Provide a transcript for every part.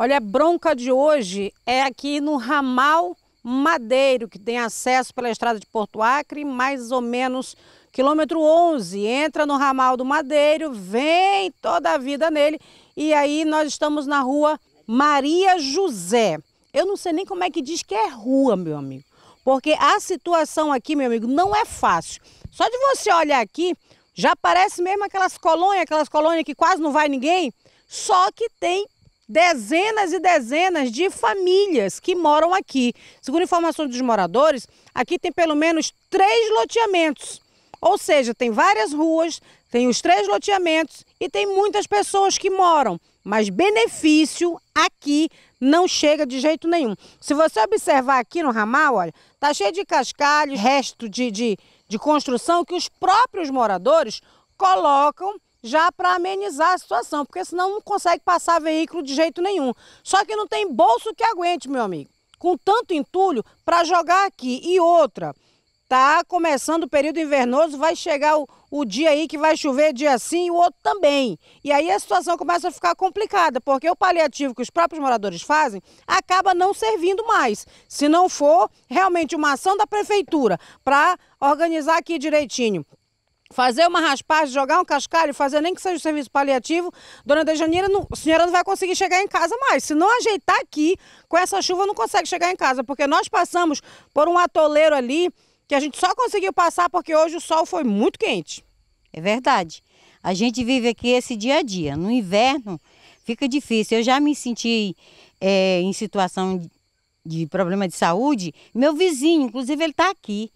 Olha, a bronca de hoje é aqui no ramal Madeiro, que tem acesso pela estrada de Porto Acre, mais ou menos quilômetro 11. Entra no ramal do Madeiro, vem toda a vida nele. E aí nós estamos na rua Maria José. Eu não sei nem como é que diz que é rua, meu amigo. Porque a situação aqui, meu amigo, não é fácil. Só de você olhar aqui, já parece mesmo aquelas colônias, aquelas colônias que quase não vai ninguém, só que tem dezenas e dezenas de famílias que moram aqui. Segundo informações dos moradores, aqui tem pelo menos três loteamentos. Ou seja, tem várias ruas, tem os três loteamentos e tem muitas pessoas que moram. Mas benefício aqui não chega de jeito nenhum. Se você observar aqui no ramal, olha, tá cheio de cascalhos, resto de, de, de construção que os próprios moradores colocam já para amenizar a situação, porque senão não consegue passar veículo de jeito nenhum. Só que não tem bolso que aguente, meu amigo, com tanto entulho para jogar aqui. E outra, tá começando o período invernoso, vai chegar o, o dia aí que vai chover dia sim e o outro também. E aí a situação começa a ficar complicada, porque o paliativo que os próprios moradores fazem acaba não servindo mais, se não for realmente uma ação da prefeitura para organizar aqui direitinho fazer uma raspagem, jogar um cascalho, fazer nem que seja um serviço paliativo, dona Dejanira, não, a senhora não vai conseguir chegar em casa mais. Se não ajeitar aqui, com essa chuva não consegue chegar em casa, porque nós passamos por um atoleiro ali que a gente só conseguiu passar porque hoje o sol foi muito quente. É verdade. A gente vive aqui esse dia a dia. No inverno fica difícil. Eu já me senti é, em situação de problema de saúde. Meu vizinho, inclusive, ele está aqui.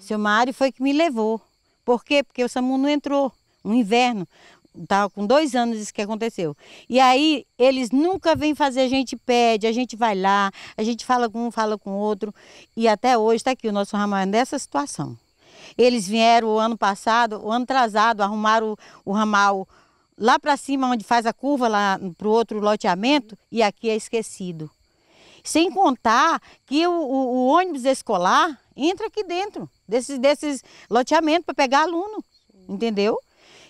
Seu Mário foi que me levou por quê? Porque o SAMU não entrou um inverno. Estava com dois anos isso que aconteceu. E aí eles nunca vêm fazer, a gente pede, a gente vai lá, a gente fala com um, fala com outro. E até hoje está aqui o nosso ramal nessa situação. Eles vieram o ano passado, o ano atrasado, arrumaram o, o ramal lá para cima, onde faz a curva lá para o outro loteamento, e aqui é esquecido. Sem contar que o, o, o ônibus escolar entra aqui dentro desses, desses loteamentos para pegar aluno, entendeu?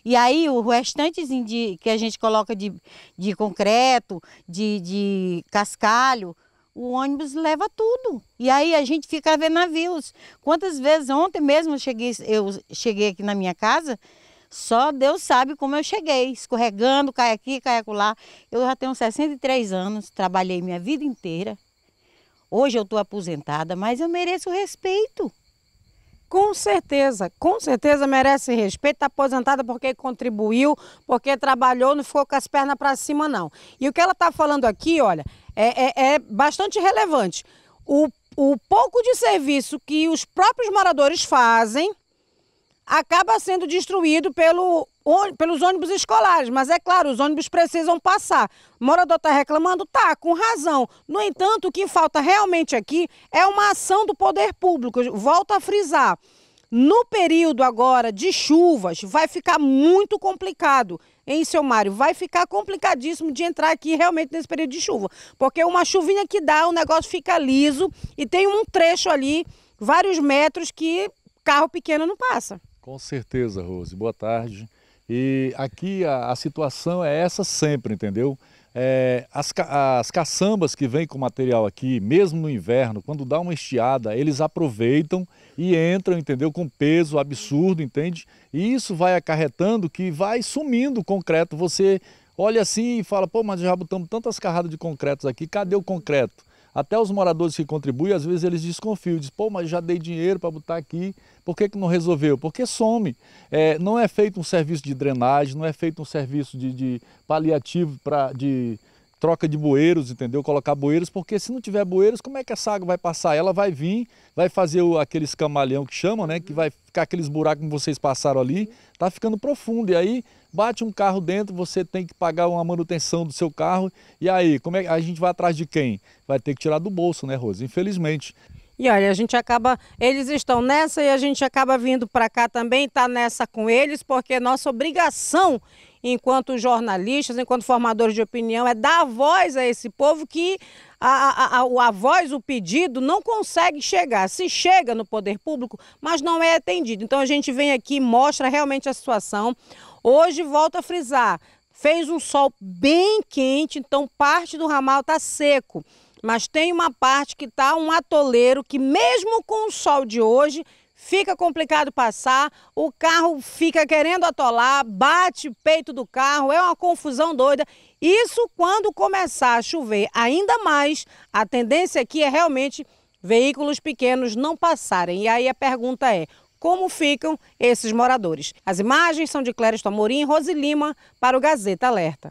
E aí o restante de, que a gente coloca de, de concreto, de, de cascalho, o ônibus leva tudo. E aí a gente fica vendo navios. Quantas vezes ontem mesmo eu cheguei, eu cheguei aqui na minha casa, só Deus sabe como eu cheguei, escorregando, cai aqui, cai acolá. Eu já tenho 63 anos, trabalhei minha vida inteira. Hoje eu estou aposentada, mas eu mereço respeito. Com certeza, com certeza merece respeito. Está aposentada porque contribuiu, porque trabalhou, não ficou com as pernas para cima, não. E o que ela está falando aqui, olha, é, é, é bastante relevante. O, o pouco de serviço que os próprios moradores fazem acaba sendo destruído pelo pelos ônibus escolares, mas é claro, os ônibus precisam passar. O morador está reclamando? Tá, com razão. No entanto, o que falta realmente aqui é uma ação do poder público. Volto a frisar. No período agora de chuvas, vai ficar muito complicado, hein, seu Mário? Vai ficar complicadíssimo de entrar aqui realmente nesse período de chuva. Porque uma chuvinha que dá, o negócio fica liso e tem um trecho ali, vários metros, que carro pequeno não passa. Com certeza, Rose. Boa tarde. E aqui a, a situação é essa sempre, entendeu? É, as, as caçambas que vêm com material aqui, mesmo no inverno, quando dá uma estiada, eles aproveitam e entram, entendeu? Com peso absurdo, entende? E isso vai acarretando que vai sumindo o concreto. Você olha assim e fala, pô, mas já botamos tantas carradas de concretos aqui, cadê o concreto? Até os moradores que contribuem, às vezes eles desconfiam, dizem, pô, mas já dei dinheiro para botar aqui, por que, que não resolveu? Porque some. É, não é feito um serviço de drenagem, não é feito um serviço de, de paliativo, pra, de troca de bueiros, entendeu? Colocar bueiros, porque se não tiver bueiros, como é que essa água vai passar? Ela vai vir, vai fazer o, aqueles camaleão que chamam, né? Que vai ficar aqueles buracos que vocês passaram ali, tá ficando profundo. E aí bate um carro dentro, você tem que pagar uma manutenção do seu carro. E aí, como é a gente vai atrás de quem? Vai ter que tirar do bolso, né, Rose? Infelizmente. E olha, a gente acaba, eles estão nessa e a gente acaba vindo para cá também, tá nessa com eles, porque é nossa obrigação enquanto jornalistas, enquanto formadores de opinião, é dar voz a esse povo que a, a, a, a, voz, o pedido não consegue chegar. Se chega no poder público, mas não é atendido. Então a gente vem aqui e mostra realmente a situação. Hoje, volto a frisar, fez um sol bem quente, então parte do ramal está seco. Mas tem uma parte que está um atoleiro que, mesmo com o sol de hoje, fica complicado passar, o carro fica querendo atolar, bate o peito do carro, é uma confusão doida. Isso quando começar a chover ainda mais, a tendência aqui é realmente veículos pequenos não passarem. E aí a pergunta é: como ficam esses moradores? As imagens são de Cléresto Amorim e Rose Lima para o Gazeta Alerta.